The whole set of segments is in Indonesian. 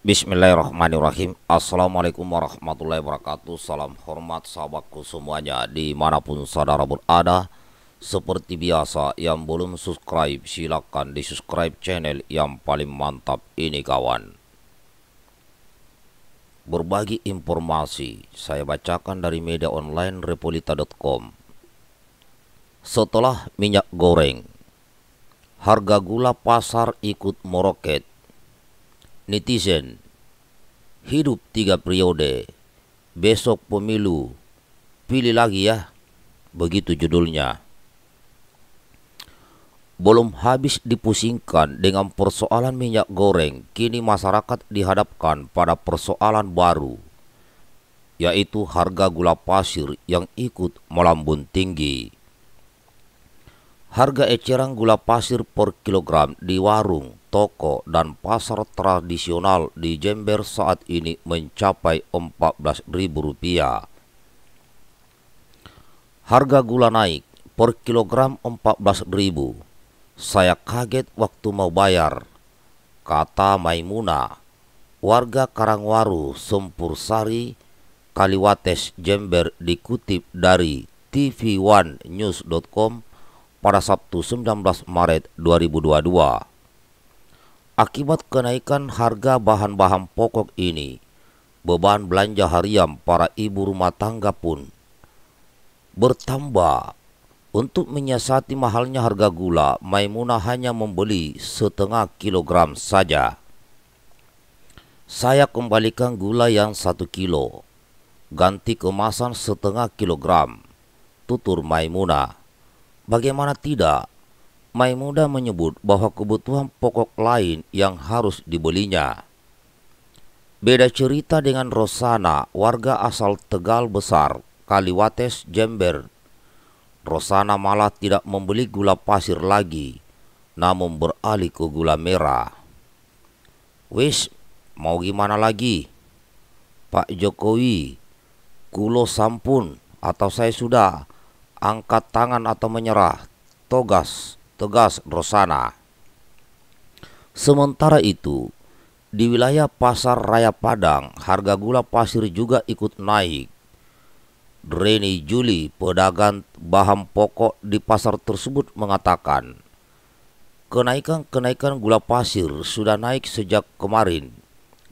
Bismillahirrahmanirrahim Assalamualaikum warahmatullahi wabarakatuh Salam hormat sahabatku semuanya Dimanapun saudara berada Seperti biasa yang belum subscribe Silahkan di subscribe channel yang paling mantap ini kawan Berbagi informasi Saya bacakan dari media online repolita.com Setelah minyak goreng Harga gula pasar ikut meroket netizen. Hidup tiga periode, besok pemilu, pilih lagi ya. Begitu judulnya. Belum habis dipusingkan dengan persoalan minyak goreng, kini masyarakat dihadapkan pada persoalan baru, yaitu harga gula pasir yang ikut melambung tinggi. Harga eceran gula pasir per kilogram di warung, toko, dan pasar tradisional di Jember saat ini mencapai Rp14.000. Harga gula naik per kilogram Rp14.000. Saya kaget waktu mau bayar, kata Maimuna, warga Karangwaru, Sempursari, Kaliwates, Jember dikutip dari tv1news.com pada Sabtu 19 Maret 2022. Akibat kenaikan harga bahan-bahan pokok ini, beban belanja harian para ibu rumah tangga pun bertambah. Untuk menyiasati mahalnya harga gula, Maimunah hanya membeli setengah kilogram saja. Saya kembalikan gula yang satu kilo, ganti kemasan setengah kilogram, tutur Maimunah. Bagaimana tidak? Maimuda menyebut bahwa kebutuhan pokok lain yang harus dibelinya. Beda cerita dengan Rosana, warga asal Tegal Besar, Kaliwates, Jember. Rosana malah tidak membeli gula pasir lagi, namun beralih ke gula merah. Wis, mau gimana lagi? Pak Jokowi, kulo sampun atau saya sudah angkat tangan atau menyerah. Togas, tegas Rosana. Sementara itu, di wilayah Pasar Raya Padang, harga gula pasir juga ikut naik. Reni Juli, pedagang bahan pokok di pasar tersebut mengatakan, Kenaikan-kenaikan gula pasir sudah naik sejak kemarin.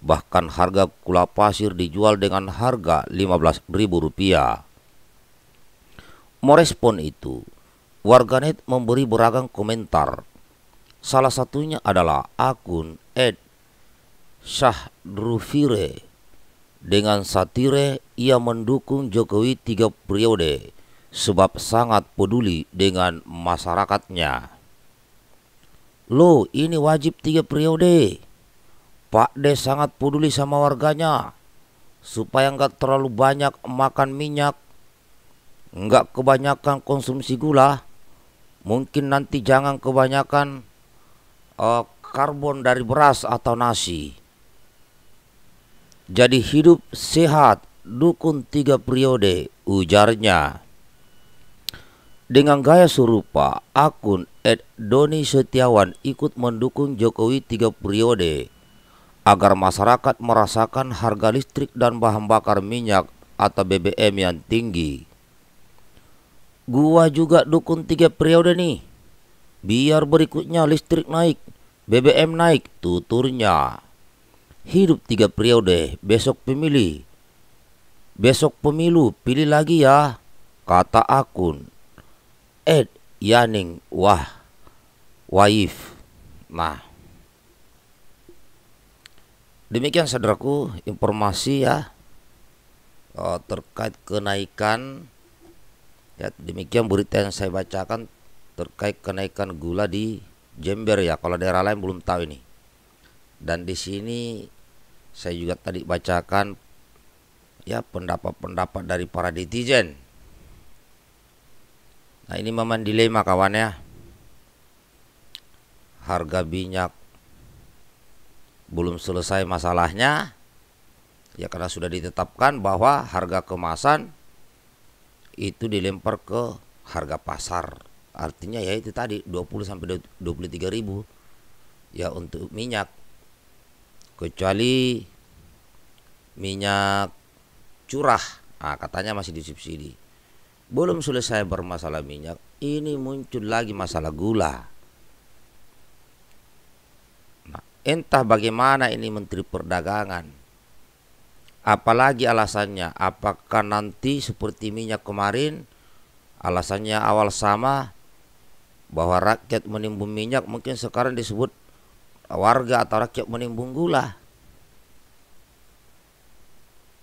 Bahkan harga gula pasir dijual dengan harga Rp15.000. Merespon itu, warganet memberi beragam komentar. Salah satunya adalah akun Ed Syahdrufire. Dengan satire, ia mendukung Jokowi tiga periode sebab sangat peduli dengan masyarakatnya. Loh, ini wajib tiga periode. Pak de sangat peduli sama warganya supaya nggak terlalu banyak makan minyak nggak kebanyakan konsumsi gula mungkin nanti jangan kebanyakan uh, karbon dari beras atau nasi jadi hidup sehat dukun tiga periode ujarnya dengan gaya serupa akun Ed Doni Setiawan ikut mendukung Jokowi tiga periode agar masyarakat merasakan harga listrik dan bahan bakar minyak atau BBM yang tinggi. Gua juga dukun tiga periode nih. Biar berikutnya listrik naik, BBM naik, tuturnya. Hidup tiga periode, besok pemilih. Besok pemilu, pilih lagi ya, kata akun. Ed Yaning Wah Waif. Nah. Demikian saudaraku informasi ya eh, terkait kenaikan Ya, demikian berita yang saya bacakan terkait kenaikan gula di Jember ya. Kalau daerah lain belum tahu ini. Dan di sini saya juga tadi bacakan ya pendapat-pendapat dari para netizen. Nah, ini memang dilema kawan ya. Harga minyak belum selesai masalahnya. Ya karena sudah ditetapkan bahwa harga kemasan itu dilempar ke harga pasar artinya ya itu tadi 20 sampai 23 ribu ya untuk minyak kecuali minyak curah nah, katanya masih disubsidi belum selesai bermasalah minyak ini muncul lagi masalah gula nah, entah bagaimana ini menteri perdagangan apalagi alasannya apakah nanti seperti minyak kemarin alasannya awal sama bahwa rakyat menimbun minyak mungkin sekarang disebut warga atau rakyat menimbun gula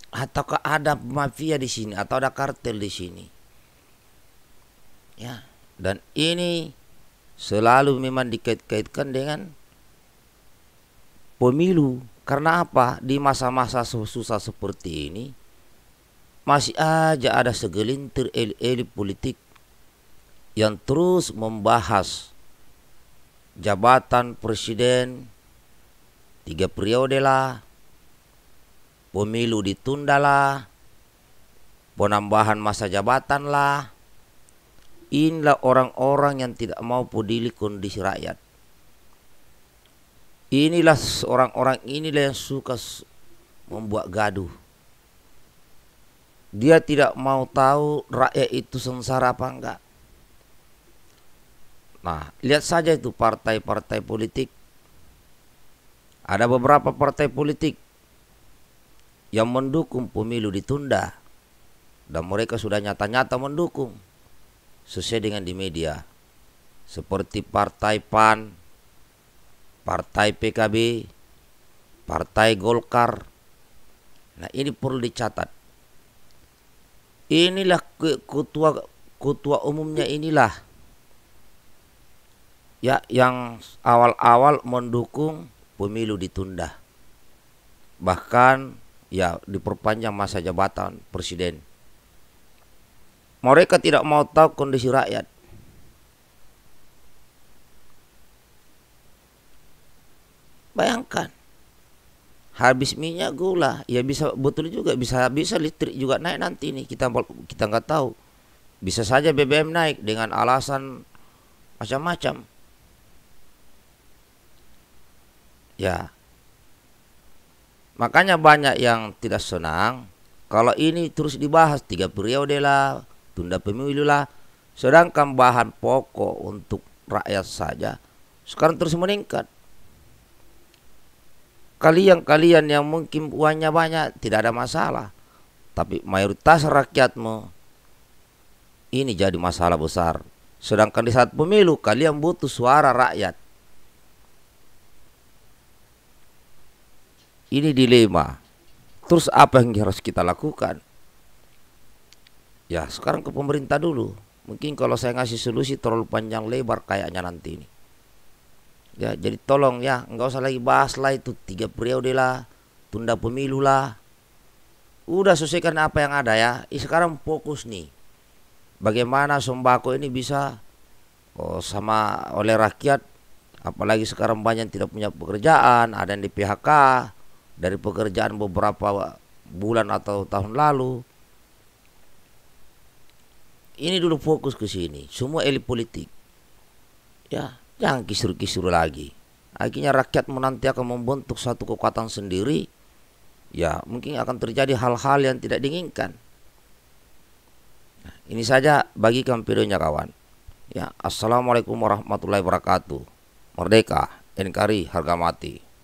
ataukah ada mafia di sini atau ada kartel di sini ya dan ini selalu memang dikait-kaitkan dengan pemilu karena apa? Di masa-masa susah seperti ini masih aja ada segelintir elit-elit politik yang terus membahas jabatan presiden tiga periode lah, pemilu ditunda lah, penambahan masa jabatan lah. Inilah orang-orang yang tidak mau peduli kondisi rakyat. Inilah orang-orang inilah yang suka membuat gaduh. Dia tidak mau tahu rakyat itu sengsara apa enggak. Nah, lihat saja itu partai-partai politik. Ada beberapa partai politik yang mendukung pemilu ditunda dan mereka sudah nyata-nyata mendukung sesuai dengan di media seperti partai PAN, Partai PKB, Partai Golkar. Nah, ini perlu dicatat. Inilah ketua ketua umumnya inilah ya yang awal-awal mendukung pemilu ditunda. Bahkan ya diperpanjang masa jabatan presiden. Mereka tidak mau tahu kondisi rakyat. Bayangkan. Habis minyak gula, ya bisa betul juga bisa bisa listrik juga naik nanti nih kita kita nggak tahu. Bisa saja BBM naik dengan alasan macam-macam. Ya. Makanya banyak yang tidak senang kalau ini terus dibahas tiga periode lah, tunda pemilu lah. Sedangkan bahan pokok untuk rakyat saja sekarang terus meningkat kalian-kalian yang mungkin uangnya banyak tidak ada masalah tapi mayoritas rakyatmu ini jadi masalah besar sedangkan di saat pemilu kalian butuh suara rakyat ini dilema terus apa yang harus kita lakukan ya sekarang ke pemerintah dulu mungkin kalau saya ngasih solusi terlalu panjang lebar kayaknya nanti ini ya jadi tolong ya nggak usah lagi bahas lah itu tiga periode lah tunda pemilu lah udah selesaikan apa yang ada ya sekarang fokus nih bagaimana sembako ini bisa oh, sama oleh rakyat apalagi sekarang banyak yang tidak punya pekerjaan ada yang di PHK dari pekerjaan beberapa bulan atau tahun lalu ini dulu fokus ke sini semua elit politik ya Jangan kisru-kisru lagi. Akhirnya rakyat menanti akan membentuk satu kekuatan sendiri. Ya mungkin akan terjadi hal-hal yang tidak diinginkan. Nah, ini saja bagi videonya kawan. Ya, Assalamualaikum warahmatullahi wabarakatuh. Merdeka, NKRI, harga mati.